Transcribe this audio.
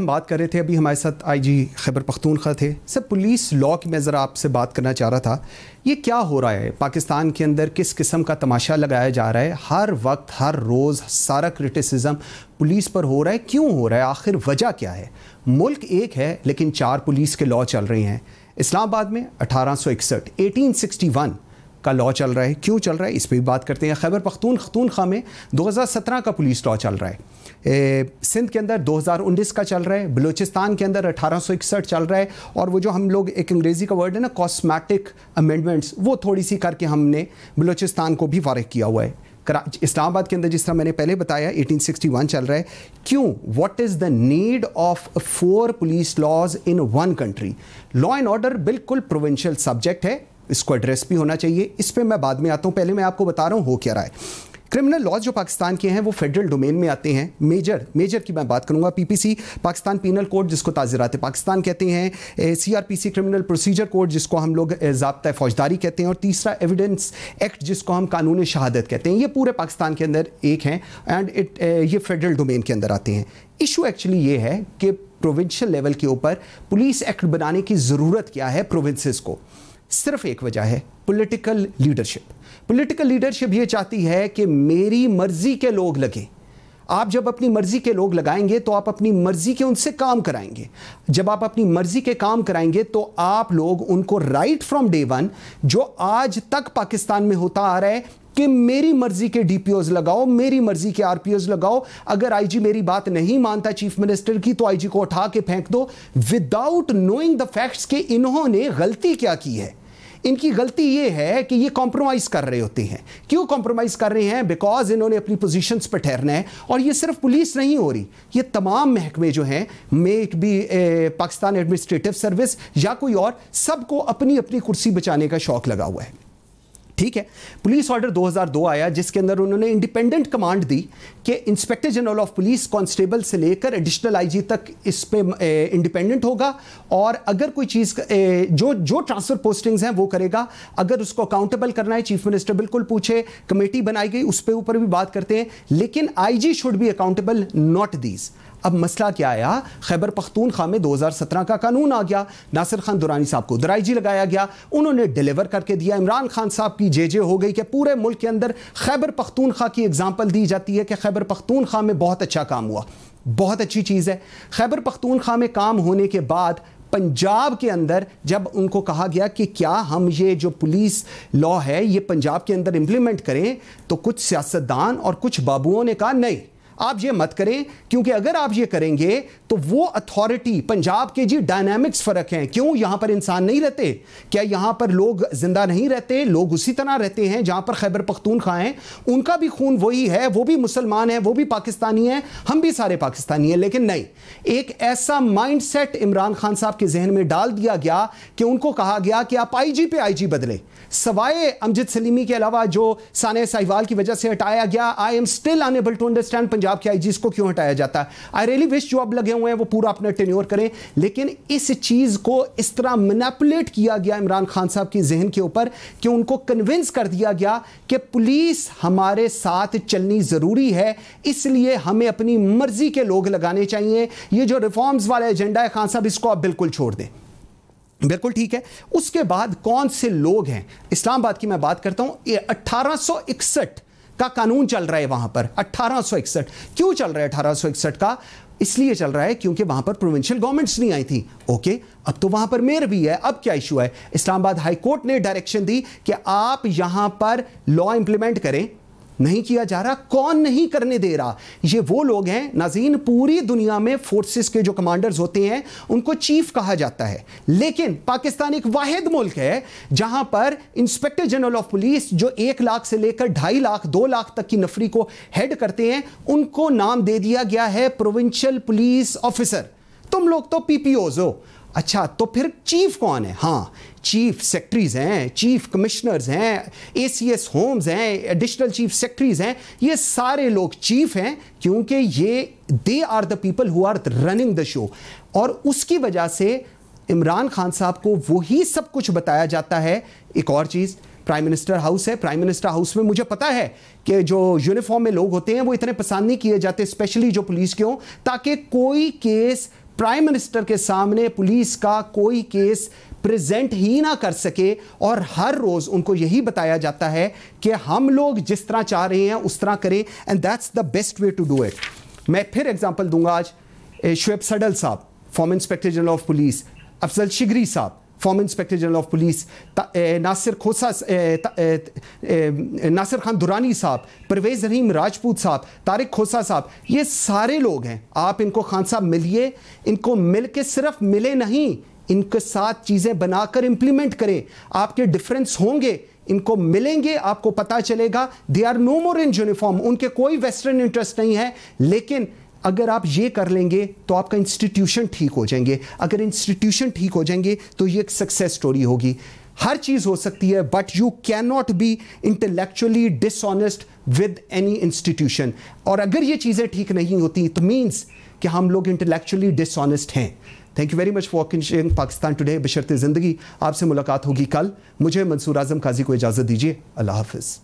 हम बात कर रहे थे अभी हमारे साथ आईजी खैबर पख्तूनख्वा थे सर पुलिस लॉ की मैं ज़रा आपसे बात करना चाह रहा था ये क्या हो रहा है पाकिस्तान के अंदर किस किस्म का तमाशा लगाया जा रहा है हर वक्त हर रोज़ सारा क्रिटिसिज्म पुलिस पर हो रहा है क्यों हो रहा है आखिर वजह क्या है मुल्क एक है लेकिन चार पुलिस के लॉ चल रहे हैं इस्लामाबाद में अठारह सौ इकसठ एटीन सिक्सटी वन का लॉ चल रहा है क्यों चल रहा है इस पर भी बात करते हैं खैबर पख्तून खतून खा में 2017 का पुलिस लॉ चल रहा है सिंध के अंदर 2019 का चल रहा है बलूचिस्तान के अंदर अठारह चल रहा है और वो जो हम लोग एक अंग्रेज़ी का वर्ड है ना कॉस्मेटिक अमेंडमेंट्स वो थोड़ी सी करके हमने बलूचिस्तान को भी फारग किया हुआ है इस्लामाबाद के अंदर जिस तरह मैंने पहले बताया 1861 चल रहा है क्यों what is the need of four police laws in one country law and order बिल्कुल प्रोविंशियल सब्जेक्ट है इसको एड्रेस भी होना चाहिए इस पर मैं बाद में आता हूँ पहले मैं आपको बता रहा हूँ हो क्या रहा है क्रिमिनल लॉज जो पाकिस्तान के हैं वो फेडरल डोमेन में आते हैं मेजर मेजर की मैं बात करूंगा पीपीसी पाकिस्तान पीनल कोड जिसको ताज़ीरात पाकिस्तान कहते हैं सीआरपीसी क्रिमिनल प्रोसीजर कोड जिसको हम लोग जबता फौजदारी कहते हैं और तीसरा एविडेंस एक्ट जिसको हम कानून शहादत कहते हैं ये पूरे पाकिस्तान के अंदर एक हैं एंड इट ये फेडरल डोमेन के अंदर आते हैं इशू एक्चुअली ये है कि प्रोविंशियल लेवल के ऊपर पुलिस एक्ट बनाने की ज़रूरत क्या है प्रोविंसेस को सिर्फ एक वजह है पॉलिटिकल लीडरशिप पॉलिटिकल लीडरशिप ये चाहती है कि मेरी मर्जी के लोग लगें आप जब अपनी मर्ज़ी के लोग लगाएंगे तो आप अपनी मर्ज़ी के उनसे काम कराएंगे जब आप अपनी मर्ज़ी के काम कराएंगे तो आप लोग उनको राइट फ्रॉम डे वन जो आज तक पाकिस्तान में होता आ रहा है कि मेरी मर्जी के डी लगाओ मेरी मर्जी के आर लगाओ अगर आईजी मेरी बात नहीं मानता चीफ मिनिस्टर की तो आईजी को उठा के फेंक दो विदाउट नोइंग द फैक्ट्स कि इन्होंने गलती क्या की है इनकी गलती ये है कि ये कॉम्प्रोमाइज़ कर रहे होते हैं क्यों कॉम्प्रोमाइज़ कर रहे हैं बिकॉज इन्होंने अपनी पोजिशन पर ठहरना है और ये सिर्फ पुलिस नहीं हो रही ये तमाम महकमे जो हैं may it be Pakistan administrative service या कोई और सबको अपनी अपनी कुर्सी बचाने का शौक लगा हुआ है ठीक है पुलिस ऑर्डर 2002 आया जिसके अंदर उन्होंने इंडिपेंडेंट कमांड दी कि inspector general of police constable से लेकर एडिशनल आईजी तक इस पे इंडिपेंडेंट होगा और अगर कोई चीज़ जो जो ट्रांसफ़र पोस्टिंग्स हैं वो करेगा अगर उसको अकाउंटेबल करना है चीफ मिनिस्टर बिल्कुल पूछे कमेटी बनाई गई उस पर ऊपर भी बात करते हैं लेकिन I should be accountable not these अब मसला क्या आया खैबर पख्तूनखा में 2017 का कानून आ गया नासिर खान दुरानी साहब को दराइजी लगाया गया उन्होंने डिलीवर करके दिया इमरान खान साहब की जे जे हो गई कि पूरे मुल्क के अंदर खैबर पख्तूनखा की एग्जाम्पल दी जाती है कि खैबर पख्तूनखा में बहुत अच्छा काम हुआ बहुत अच्छी चीज़ है खैबर पख्तूनखा में काम होने के बाद पंजाब के अंदर जब उनको कहा गया कि क्या हम ये जो पुलिस लॉ है ये पंजाब के अंदर इम्प्लीमेंट करें तो कुछ सियासतदान और कुछ बाबुओं ने कहा नहीं आप ये मत करें क्योंकि अगर आप ये करेंगे तो वो अथॉरिटी पंजाब के जी डायनामिक्स फर्क हैं क्यों यहां पर इंसान नहीं रहते क्या यहां पर लोग जिंदा नहीं रहते लोग उसी तरह रहते हैं जहां पर खैबर पख्तून हैं उनका भी खून वही है वो भी मुसलमान है वो भी पाकिस्तानी है हम भी सारे पाकिस्तानी हैं लेकिन नहीं एक ऐसा माइंड इमरान खान साहब के जहन में डाल दिया गया कि उनको कहा गया कि आप आई पे जी बदले सवाए अमजद सलीमी के अलावा जो सान साहिवाल की वजह से हटाया गया I am still unable to understand Punjab Punjab के आईजी को क्यों हटाया जाता है आई रियली विश जो अब लगे हुए हैं वो पूरा अपना टेन्योर करें लेकिन इस चीज़ को इस तरह मैनिपुलेट किया गया इमरान खान साहब की जहन के ऊपर कि उनको कन्विंस कर दिया गया कि पुलिस हमारे साथ चलनी ज़रूरी है इसलिए हमें अपनी मर्जी के लोग लगाने चाहिए ये जो रिफॉर्म्स वाला एजेंडा है खान साहब इसको आप बिल्कुल छोड़ दें बिल्कुल ठीक है उसके बाद कौन से लोग हैं इस्लामाबाद की मैं बात करता हूं अट्ठारह का कानून चल रहा है वहां पर अट्ठारह क्यों चल रहा है अठारह का इसलिए चल रहा है क्योंकि वहां पर प्रोविंशियल गवर्नमेंट्स नहीं आई थी ओके अब तो वहां पर मेयर भी है अब क्या इशू है इस्लामाबाद हाईकोर्ट ने डायरेक्शन दी कि आप यहां पर लॉ इंप्लीमेंट करें नहीं किया जा रहा कौन नहीं करने दे रहा ये वो लोग हैं नाजीन पूरी दुनिया में फोर्सेस के जो कमांडर्स होते हैं उनको चीफ कहा जाता है लेकिन पाकिस्तान एक वाहिद मुल्क है जहां पर इंस्पेक्टर जनरल ऑफ पुलिस जो एक लाख से लेकर ढाई लाख दो लाख तक की नफरी को हेड करते हैं उनको नाम दे दिया गया है प्रोविंशियल पुलिस ऑफिसर तुम लोग तो पीपीओज हो अच्छा तो फिर चीफ कौन है हाँ चीफ सेक्रेटरीज हैं चीफ कमिश्नर्स हैं ए सी एस होम्स हैं एडिशनल चीफ सेक्रेटरीज हैं ये सारे लोग चीफ हैं क्योंकि ये they are the people who are running the show और उसकी वजह से इमरान खान साहब को वही सब कुछ बताया जाता है एक और चीज़ प्राइम मिनिस्टर हाउस है प्राइम मिनिस्टर हाउस में मुझे पता है कि जो यूनिफॉर्म में लोग होते हैं वो इतने पसंद नहीं किए जाते स्पेशली जो पुलिस के हों ताकि कोई केस प्राइम मिनिस्टर के सामने पुलिस का कोई केस प्रेजेंट ही ना कर सके और हर रोज़ उनको यही बताया जाता है कि हम लोग जिस तरह चाह रहे हैं उस तरह करें and that's the best way to do it मैं फिर एग्जांपल दूंगा आज Shoaib Suddle sahab former inspector general of police Afzal Shigri sahab former inspector general of police Nasir Khosa Nasir Khan Durrani sahab Parvez रहीम राजपूत साहब तारिक खोसा साहब ये सारे लोग हैं आप इनको खान साहब मिलिए इनको मिल के सिर्फ मिले नहीं इनके साथ चीज़ें बनाकर इम्प्लीमेंट करें आपके डिफरेंस होंगे इनको मिलेंगे आपको पता चलेगा they are no more in uniform उनके कोई वेस्टर्न इंटरेस्ट नहीं है लेकिन अगर आप ये कर लेंगे तो आपका इंस्टीट्यूशन ठीक हो जाएंगे अगर इंस्टीट्यूशन ठीक हो जाएंगे तो ये एक सक्सेस स्टोरी होगी हर चीज़ हो सकती है but you can not be intellectually dishonest with any institution और अगर ये चीज़ें ठीक नहीं होती तो मीन्स कि हम लोग इंटेलेक्चुअली डिसऑनेस्ट हैं thank you very much for walking Pakistan today Basharat ज़िंदगी आपसे मुलाकात होगी कल मुझे मंसूर आजम काजी को इजाज़त दीजिए अल्लाह हाफिज़